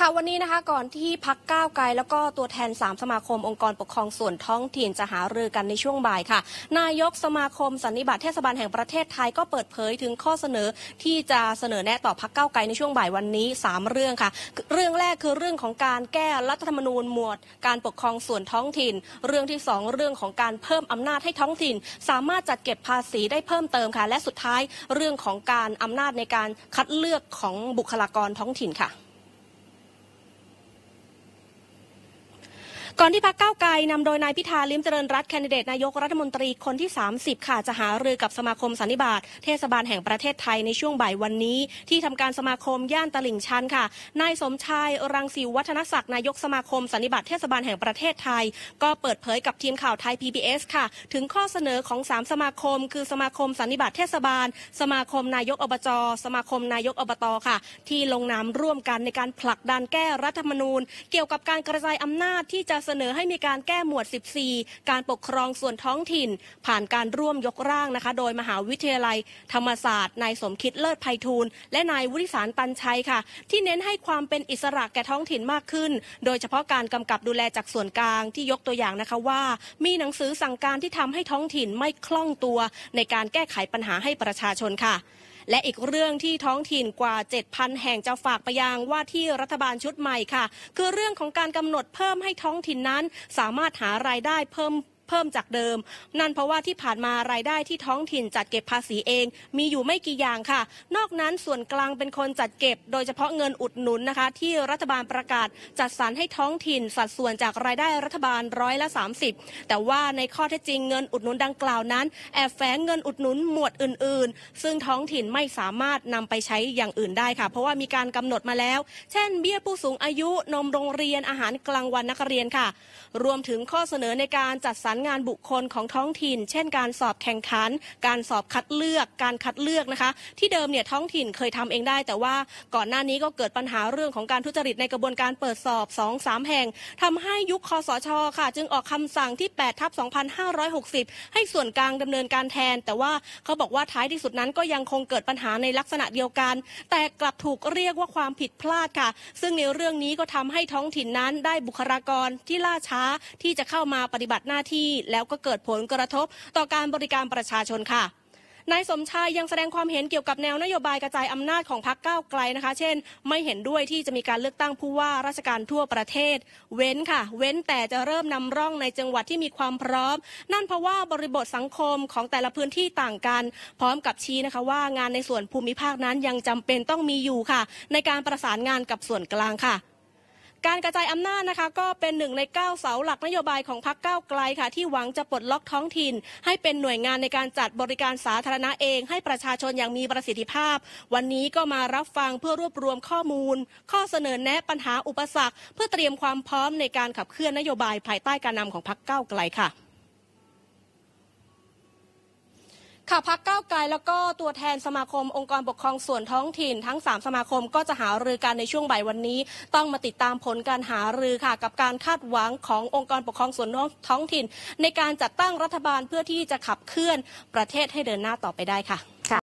ค่ะวันนี้นะคะ ก่อนที่พักก้าวไกลแล้วก็ตัวแทน3สมาคมองค์กรปกครองส่วนท้องถิ่นจะหารือกันในช่วงบ่ายค่ะนายกสมาคมสันนิบาตเทศบาลแห่งประเทศไทยก็เปิดเผยถึงข้อเสนอที่จะเสนอแนะต่อพักก้าวไกลในช่วงบ่ายวันนี้3เรื่องค่ะเรื่องแรกคือเรื่องของการแก้รัฐธรรมนูญหมวด การปกครองส่วนท้องถิ่น เรื่องที่ 2 เรื่องของการเพิ่มอำนาจให้ท้องถิ่น สามารถจัดเก็บภาษีได้เพิ่มเติมค่ะ และสุดท้ายเรื่องของการอำนาจในการคัดเลือกของบุคลากรท้องถิ่นค่ะก่อนที่พักเก้าไกลนำโดยนายพิธาลิมเจริญรัตแคนดิเดต นายกรัฐมนตรีคนที่ 30ค่ะ จะหารือกับสมาคมสันนิบาตเทศบาลแห่งประเทศไทยในช่วงบ่ายวันนี้ ที่ทำการสมาคมย่านตลิ่งชันค่ะ นายสมชายรังสิวัฒนศักดิ์นายกสมาคมสันนิบาตเทศบาลแห่งประเทศไทย ก็เปิดเผยกับทีมข่าวไทย PBS ค่ะ ถึงข้อเสนอของ 3 สมาคม คือสมาคมสันนิบาตเทศบาล สมาคมนายกอบจ สมาคมนายกอบตค่ะ ที่ลงนามร่วมกันในการผลักดันแก้รัฐธรรมนูญ เกี่ยวกับการกระจายอำนาจที่จะเเสนอให้มีการแก้หมวด 14 การปกครองส่วนท้องถิ่น ผ่านการร่วมยกร่างนะคะ โดยมหาวิทยาลัยธรรมศาสตร์ นายสมคิดเลิศไพฑูรย์และนายวุฒิสารตันชัยค่ะ ที่เน้นให้ความเป็นอิสระแก่ท้องถิ่นมากขึ้น โดยเฉพาะการกำกับดูแลจากส่วนกลางที่ยกตัวอย่างนะคะว่ามีหนังสือสั่งการที่ทำให้ท้องถิ่นไม่คล่องตัว ในการแก้ไขปัญหาให้ประชาชนค่ะและอีกเรื่องที่ท้องถิ่นกว่า 7,000 แห่งจะฝากไปยังว่าที่รัฐบาลชุดใหม่ค่ะ คือเรื่องของการกำหนดเพิ่มให้ท้องถิ่นนั้นสามารถหารายได้เพิ่มพิ่มจากเดิม นั่นเพราะว่าที่ผ่านมารายได้ที่ท้องถิ่นจัดเก็บภาษีเอง มีอยู่ไม่กี่อย่างค่ะ นอกนั้นส่วนกลางเป็นคนจัดเก็บ โดยเฉพาะเงินอุดหนุนนะคะ ที่รัฐบาลประกาศ จัดสรรให้ท้องถิ่น สัดส่วนจากรายได้รัฐบาลร้อยละ 30 แต่ว่าในข้อเท็จจริงเงินอุดหนุนดังกล่าวนั้นแอบแฝงเงินอุดหนุนหมวดอื่นๆซึ่งท้องถิ่นไม่สามารถนำไปใช้อย่างอื่นได้ค่ะ เพราะว่ามีการกำหนดมาแล้ว เช่นเบี้ยผู้สูงอายุนมโรงเรียนอาหารกลางวันนักเรียนค่ะ รวมถึงข้อเสนอในการจัดสรรงานบุคคลของท้องถิ่น เช่น การสอบแข่งขัน การสอบคัดเลือก การคัดเลือกนะคะ ที่เดิมเนี่ยท้องถิ่นเคยทำเองได้ แต่ว่าก่อนหน้านี้ก็เกิดปัญหาเรื่องของการทุจริตในกระบวนการเปิดสอบ2อสแห่ง ทำให้ยุคคอสช ค่ะ จึงออกคำสั่งที่8ทับ2560 ให้ส่วนกลางดำเนินการแทน แต่ว่าเขาบอกว่าท้ายที่สุดนั้นก็ยังคงเกิดปัญหาในลักษณะเดียวกัน แต่กลับถูกเรียกว่าความผิดพลาดค่ะ ซึ่งในเรื่องนี้ก็ทำให้ท้องถิ่นนั้นได้บุคลากรที่ล่าช้าที่จะเข้ามาปฏิบัติหน้าที่ที่แล้วก็เกิดผลกระทบต่อการบริการประชาชนค่ะ นายสมชายยังแสดงความเห็นเกี่ยวกับแนวนโยบายกระจายอำนาจของพรรคก้าวไกลนะคะ เช่น ไม่เห็นด้วยที่จะมีการเลือกตั้งผู้ว่า ราชการทั่วประเทศ เว้นค่ะ เว้นแต่จะเริ่มนำร่องในจังหวัดที่มีความพร้อม นั่นเพราะว่าบริบทสังคมของแต่ละพื้นที่ต่างกัน พร้อมกับชี้นะคะว่า งานในส่วนภูมิภาคนั้นยังจำเป็นต้องมีอยู่ค่ะ ในการประสานงานกับส่วนกลางค่ะการกระจายอำนาจนะคะก็เป็นหนึ่งใน9เสาหลักนโยบายของพรรคก้าไกลค่ะที่หวังจะปลดล็อกท้องถิ่น ให้เป็นหน่วยงานในการจัดบริการสาธารณะเอง ให้ประชาชนอย่างมีประสิทธิภาพ วันนี้ก็มารับฟังเพื่อรวบรวมข้อมูล ข้อเสนอแนะปัญหาอุปสรรค เพื่อเตรียมความพร้อมในการขับเคลื่อนนโยบายภายใต้การนำของพรรคก้าไกลค่ะค่ะพักเก้าไกล แล้วก็ตัวแทนสมาคมองค์กรปกครองส่วนท้องถิ่น ทั้ง 3 สมาคมก็จะหารือกันในช่วงบ่ายวันนี้ ต้องมาติดตามผลการหารือค่ะ กับการคาดหวังขององค์กรปกครองส่วนท้องถิ่น ในการจัดตั้งรัฐบาลเพื่อที่จะขับเคลื่อนประเทศให้เดินหน้าต่อไปได้ค่ะ